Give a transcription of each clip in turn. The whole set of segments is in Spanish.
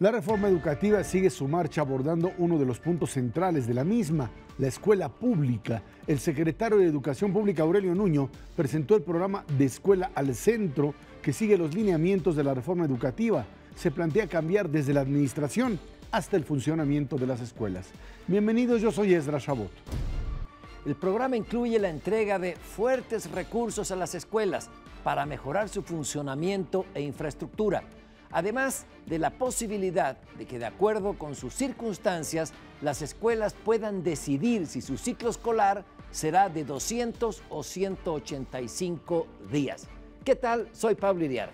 La reforma educativa sigue su marcha abordando uno de los puntos centrales de la misma, la escuela pública. El secretario de Educación Pública Aurelio Nuño presentó el programa de escuela al centro que sigue los lineamientos de la reforma educativa. Se plantea cambiar desde la administración hasta el funcionamiento de las escuelas. Bienvenidos, yo soy Ezra Chabot. El programa incluye la entrega de fuertes recursos a las escuelas para mejorar su funcionamiento e infraestructura además de la posibilidad de que de acuerdo con sus circunstancias las escuelas puedan decidir si su ciclo escolar será de 200 o 185 días. ¿Qué tal? Soy Pablo Iriar.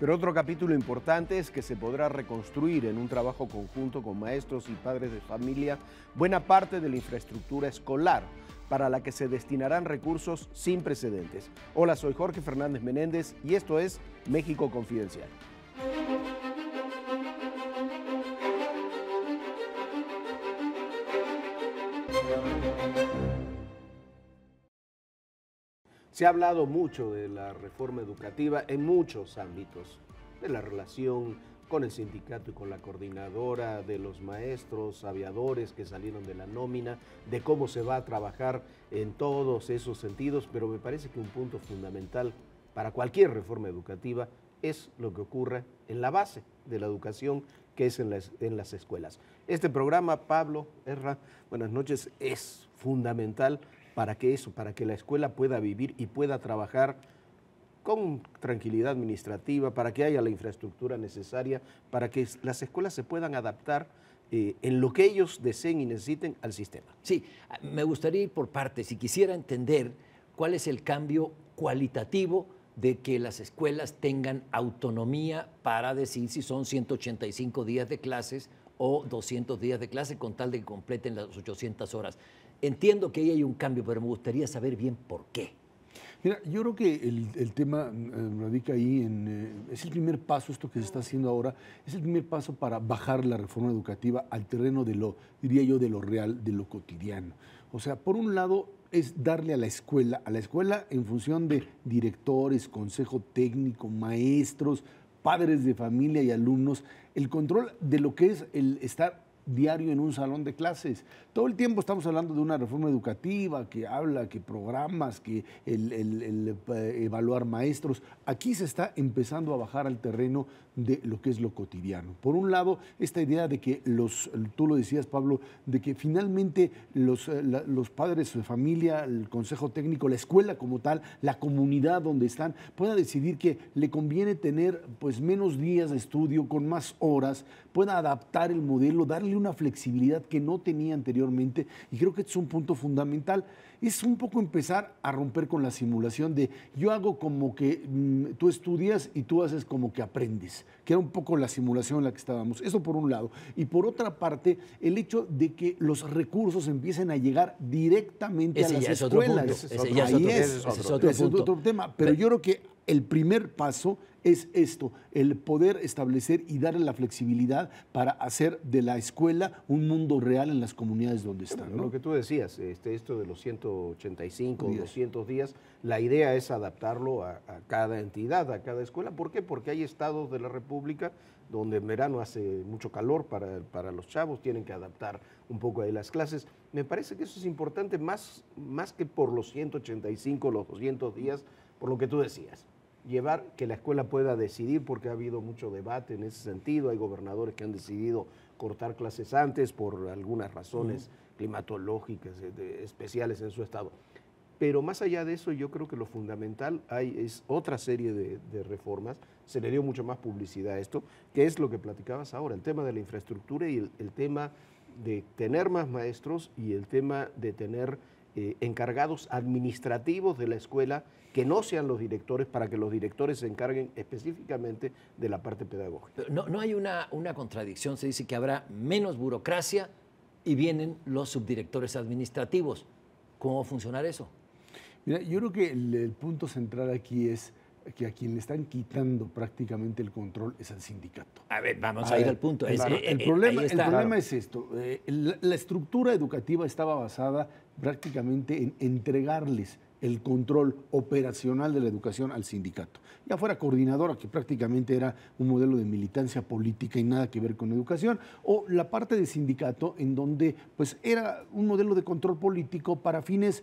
Pero otro capítulo importante es que se podrá reconstruir en un trabajo conjunto con maestros y padres de familia buena parte de la infraestructura escolar para la que se destinarán recursos sin precedentes. Hola, soy Jorge Fernández Menéndez y esto es México Confidencial. Se ha hablado mucho de la reforma educativa en muchos ámbitos, de la relación con el sindicato y con la coordinadora, de los maestros, aviadores que salieron de la nómina, de cómo se va a trabajar en todos esos sentidos, pero me parece que un punto fundamental para cualquier reforma educativa es lo que ocurre en la base de la educación que es en las, escuelas. Este programa, Pablo, Erra, buenas noches, es fundamental para que eso, para que la escuela pueda vivir y pueda trabajar con tranquilidad administrativa, para que haya la infraestructura necesaria, para que las escuelas se puedan adaptar eh, en lo que ellos deseen y necesiten al sistema. Sí, me gustaría ir por parte si quisiera entender cuál es el cambio cualitativo de que las escuelas tengan autonomía para decir si son 185 días de clases o 200 días de clases con tal de que completen las 800 horas. Entiendo que ahí hay un cambio, pero me gustaría saber bien por qué. Mira, yo creo que el, tema eh, radica ahí en... Eh, es el primer paso, esto que se está haciendo ahora, es el primer paso para bajar la reforma educativa al terreno de lo, diría yo, de lo real, de lo cotidiano. O sea, por un lado, es darle a la escuela, a la escuela en función de directores, consejo técnico, maestros, padres de familia y alumnos, el control de lo que es el estar diario en un salón de clases. Todo el tiempo estamos hablando de una reforma educativa que habla, que programas, que el, eh, evaluar maestros. Aquí se está empezando a bajar al terreno de lo que es lo cotidiano. Por un lado, esta idea de que los, tú lo decías, Pablo, de que finalmente los, eh, los padres de familia, el consejo técnico, la escuela como tal, la comunidad donde están, pueda decidir que le conviene tener pues menos días de estudio, con más horas, pueda adaptar el modelo, darle una flexibilidad que no tenía anteriormente. Y creo que este es un punto fundamental. Es un poco empezar a romper con la simulación de yo hago como que mm, tú estudias y tú haces como que aprendes que era un poco la simulación en la que estábamos. Eso por un lado. Y por otra parte, el hecho de que los recursos empiecen a llegar directamente a las escuelas. es otro, es, otro, tema. Pero yo creo que el primer paso es esto, el poder establecer y darle la flexibilidad para hacer de la escuela un mundo real en las comunidades donde están. Lo que tú decías, este, esto de los 185, 200 días, la idea es adaptarlo a, cada entidad, a cada escuela. ¿Por qué? Porque hay estados de la República donde en verano hace mucho calor para, los chavos, tienen que adaptar un poco ahí las clases. Me parece que eso es importante más, más que por los 185, los 200 días, por lo que tú decías llevar, que la escuela pueda decidir, porque ha habido mucho debate en ese sentido, hay gobernadores que han decidido cortar clases antes por algunas razones climatológicas eh, especiales en su estado. Pero más allá de eso, yo creo que lo fundamental hay, es otra serie de, reformas, se le dio mucho más publicidad a esto, que es lo que platicabas ahora, el tema de la infraestructura y el, tema de tener más maestros y el tema de tener eh, encargados administrativos de la escuela que no sean los directores para que los directores se encarguen específicamente de la parte pedagógica. No, hay una, contradicción, se dice que habrá menos burocracia y vienen los subdirectores administrativos. ¿Cómo va a funcionar eso? Mira, yo creo que el, punto central aquí es que a quien le están quitando prácticamente el control es al sindicato. A ver, vamos a, ir al punto. Eh, el, eh, problema, es esto. Eh, la, estructura educativa estaba basada prácticamente en entregarles el control operacional de la educación al sindicato. Ya fuera coordinadora, que prácticamente era un modelo de militancia política y nada que ver con educación, o la parte de sindicato en donde pues era un modelo de control político para fines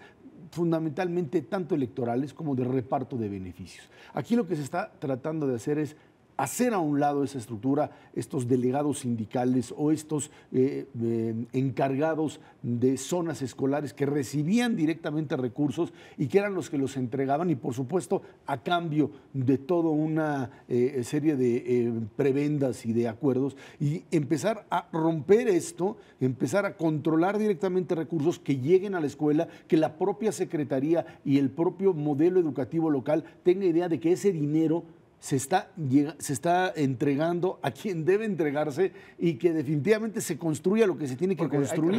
fundamentalmente tanto electorales como de reparto de beneficios. Aquí lo que se está tratando de hacer es hacer a un lado esa estructura, estos delegados sindicales o estos eh, eh, encargados de zonas escolares que recibían directamente recursos y que eran los que los entregaban y por supuesto a cambio de toda una eh, serie de prebendas y de acuerdos y empezar a romper esto, empezar a controlar directamente recursos que lleguen a la escuela, que la propia secretaría y el propio modelo educativo local tenga idea de que ese dinero se está, se está entregando a quien debe entregarse y que definitivamente se construya lo que se tiene que construir.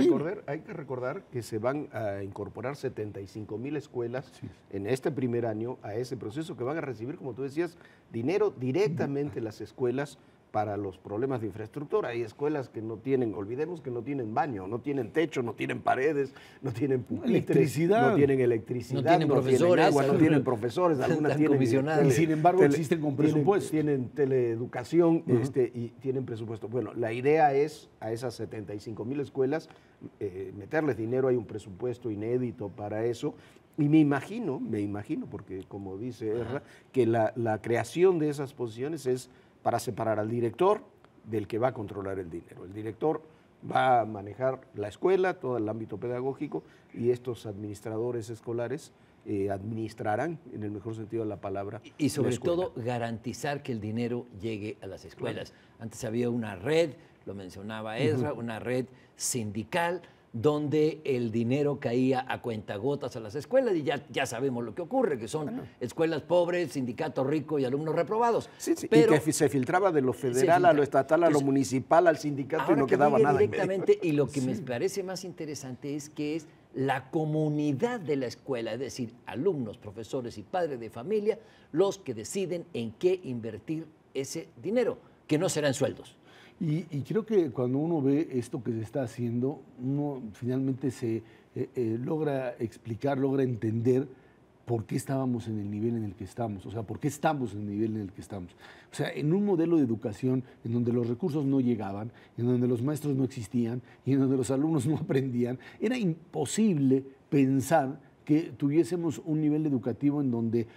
Hay que, recordar, que, se van a incorporar 75 mil escuelas en este primer año a ese proceso que van a recibir, como tú decías, dinero directamente las escuelas para los problemas de infraestructura. Hay escuelas que no tienen, olvidemos que no tienen baño, no tienen techo, no tienen paredes, no tienen electricidad, no tienen electricidad, no tienen, profesores, agua, no tienen profesores, algunas tienen eh, sin embargo existen con presupuesto. Tienen, teleeducación este, y tienen presupuesto. Bueno, la idea es a esas 75 mil escuelas eh, meterles dinero, hay un presupuesto inédito para eso y me imagino, me imagino, porque como dice Erra, que la creación de esas posiciones es para separar al director del que va a controlar el dinero. El director va a manejar la escuela, todo el ámbito pedagógico, y estos administradores escolares eh, administrarán, en el mejor sentido de la palabra. Y, sobre todo, garantizar que el dinero llegue a las escuelas. Antes había una red, lo mencionaba Ezra, una red sindical donde el dinero caía a cuentagotas a las escuelas y ya, ya sabemos lo que ocurre, que son escuelas pobres, sindicatos ricos y alumnos reprobados. y que se filtraba de lo federal a lo estatal, a lo municipal, al sindicato y no quedaba nada. Directamente, y lo que me parece más interesante es que es la comunidad de la escuela, es decir, alumnos, profesores y padres de familia, los que deciden en qué invertir ese dinero, que no serán sueldos. Y, creo que cuando uno ve esto que se está haciendo, uno finalmente se eh, eh, logra explicar, logra entender por qué estábamos en el nivel en el que estamos, o sea, por qué estamos en el nivel en el que estamos. O sea, en un modelo de educación en donde los recursos no llegaban, en donde los maestros no existían y en donde los alumnos no aprendían, era imposible pensar que tuviésemos un nivel educativo en donde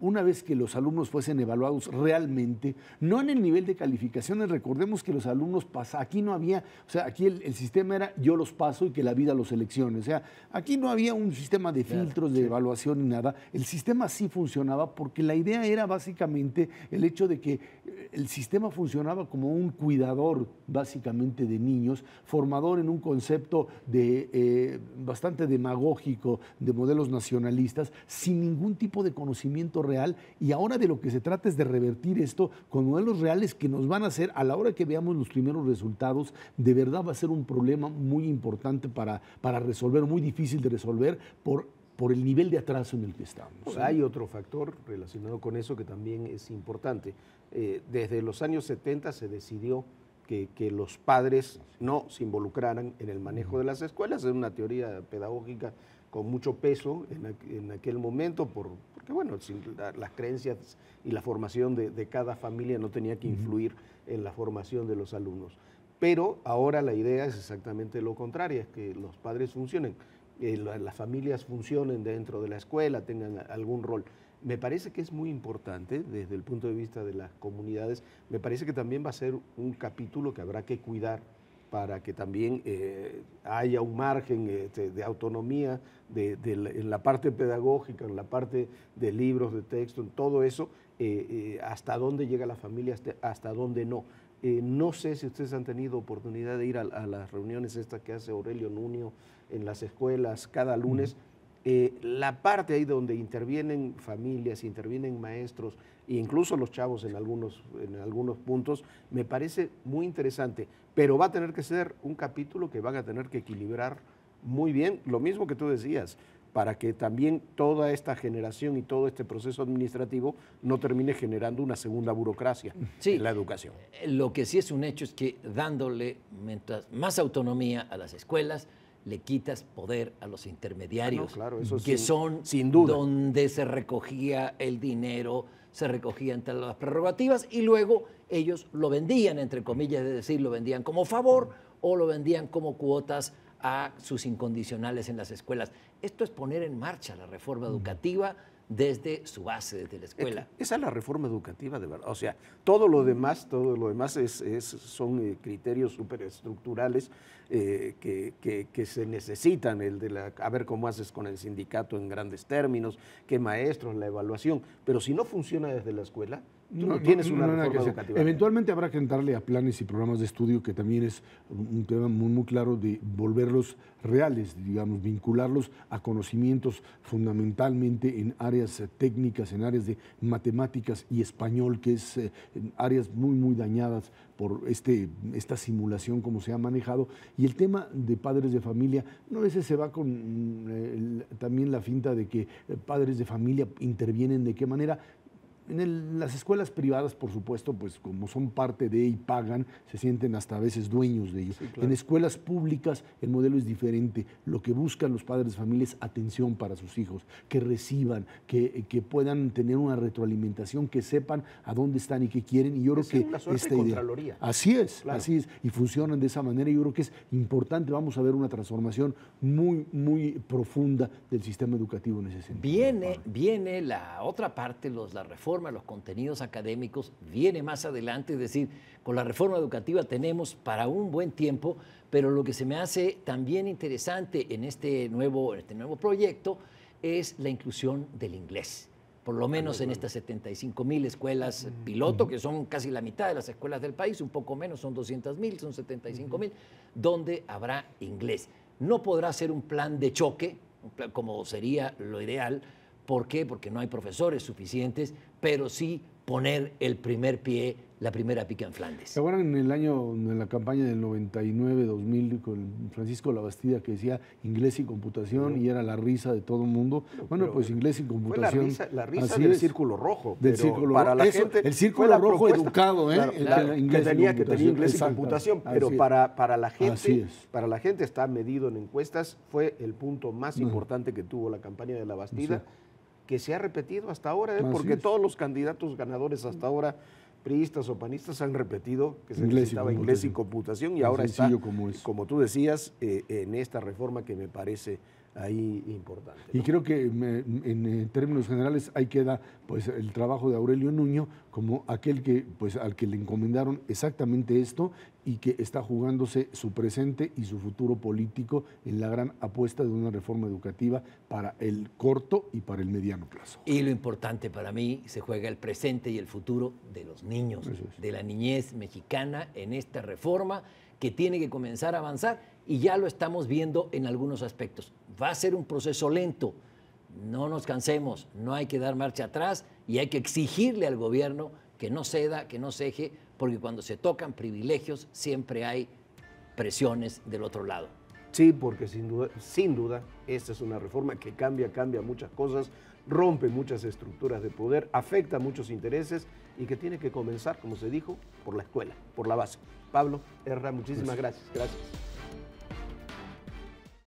una vez que los alumnos fuesen evaluados realmente, no en el nivel de calificaciones, recordemos que los alumnos pasan, aquí no había, o sea, aquí el, sistema era yo los paso y que la vida los seleccione, o sea, aquí no había un sistema de filtros, de evaluación ni nada, el sistema sí funcionaba porque la idea era básicamente el hecho de que eh, el sistema funcionaba como un cuidador básicamente de niños, formador en un concepto de, eh, bastante demagógico de modelos nacionalistas sin ningún tipo de conocimiento real y ahora de lo que se trata es de revertir esto con modelos reales que nos van a hacer, a la hora que veamos los primeros resultados, de verdad va a ser un problema muy importante para, para resolver, muy difícil de resolver por por el nivel de atraso en el que estamos. Pues hay otro factor relacionado con eso que también es importante. Eh, desde los años 70 se decidió que, que, los padres no se involucraran en el manejo de las escuelas. Es una teoría pedagógica con mucho peso en, aquel momento, por, porque bueno, las creencias y la formación de, cada familia no tenía que influir en la formación de los alumnos. Pero ahora la idea es exactamente lo contrario, es que los padres funcionen, las familias funcionen dentro de la escuela, tengan algún rol. Me parece que es muy importante desde el punto de vista de las comunidades, me parece que también va a ser un capítulo que habrá que cuidar para que también eh, haya un margen este, de autonomía en la parte pedagógica, en la parte de libros, de texto, en todo eso, eh, eh, hasta dónde llega la familia, hasta, dónde no. no sé si ustedes han tenido oportunidad de ir a, las reuniones estas que hace Aurelio Núñez en las escuelas cada lunes. Eh, la parte ahí donde intervienen familias, intervienen maestros e incluso los chavos en algunos, en algunos puntos, me parece muy interesante. Pero va a tener que ser un capítulo que van a tener que equilibrar muy bien, lo mismo que tú decías, para que también toda esta generación y todo este proceso administrativo no termine generando una segunda burocracia en la educación. Eh, lo que sí es un hecho es que dándole más autonomía a las escuelas, le quitas poder a los intermediarios, ah, que son sin duda. donde se recogía el dinero, se recogían todas las prerrogativas y luego ellos lo vendían, entre comillas, es decir, lo vendían como favor o lo vendían como cuotas a sus incondicionales en las escuelas. Esto es poner en marcha la reforma educativa desde su base, desde la escuela. Esa es la reforma educativa, de verdad. O sea, todo lo demás, todo lo demás es, son eh, criterios superestructurales eh, que, se necesitan, el de la, a ver cómo haces con el sindicato en grandes términos, qué maestros, la evaluación. Pero si no funciona desde la escuela, no, tienes una Eventualmente habrá que entrarle a planes y programas de estudio que también es un tema muy, muy claro de volverlos reales, digamos, vincularlos a conocimientos fundamentalmente en áreas eh, técnicas, en áreas de matemáticas y español, que es eh, áreas muy, muy dañadas por este, esta simulación como se ha manejado. Y el tema de padres de familia, no ese se va con mm, también la finta de que eh, padres de familia intervienen de qué manera. En las escuelas privadas, por supuesto, pues como son parte de y pagan, se sienten hasta a veces dueños de ellos. En escuelas públicas el modelo es diferente. Lo que buscan los padres de familia es atención para sus hijos, que reciban, que, puedan tener una retroalimentación, que sepan a dónde están y qué quieren. Y yo creo que esta idea. Así es, así es. Y funcionan de esa manera. Y Yo creo que es importante. Vamos a ver una transformación muy, muy profunda del sistema educativo en ese sentido. Viene, viene la otra parte, los, la reforma los contenidos académicos viene más adelante, es decir, con la reforma educativa tenemos para un buen tiempo, pero lo que se me hace también interesante en este nuevo, en este nuevo proyecto es la inclusión del inglés por lo ah, menos en estas 75 mil escuelas piloto, que son casi la mitad de las escuelas del país, un poco menos, son 200 mil, son 75 mil, donde habrá inglés. No podrá ser un plan de choque, como sería lo ideal, ¿Por qué? Porque no hay profesores suficientes, pero sí poner el primer pie, la primera pica en Flandes. Ahora en el año, en la campaña del 99-2000 con Francisco Labastida que decía inglés y computación y era la risa de todo el mundo? Bueno, pues inglés y computación. Fue la risa, del círculo rojo. Del para la gente, el círculo rojo educado, ¿eh? que, tenía, que tener inglés y computación, pero para, para, la gente, para la gente está medido en encuestas, fue el punto más importante que tuvo la campaña de Labastida que se ha repetido hasta ahora, ¿eh? porque todos los candidatos ganadores hasta ahora, priistas o panistas, han repetido que se necesitaba inglés y computación y ahora está, como, como, tú decías, eh, en esta reforma que me parece ahí importante. Y creo que en términos generales ahí queda pues el trabajo de Aurelio Nuño como aquel que pues al que le encomendaron exactamente esto y que está jugándose su presente y su futuro político en la gran apuesta de una reforma educativa para el corto y para el mediano plazo. Y lo importante para mí, se juega el presente y el futuro de los niños, de la niñez mexicana en esta reforma que tiene que comenzar a avanzar y ya lo estamos viendo en algunos aspectos. Va a ser un proceso lento. No nos cansemos, no hay que dar marcha atrás y hay que exigirle al gobierno que no ceda, que no ceje, porque cuando se tocan privilegios siempre hay presiones del otro lado. Sí, porque sin duda, sin duda, esta es una reforma que cambia, cambia muchas cosas, rompe muchas estructuras de poder, afecta muchos intereses y que tiene que comenzar, como se dijo, por la escuela, por la base. Pablo Erra muchísimas pues gracias. gracias.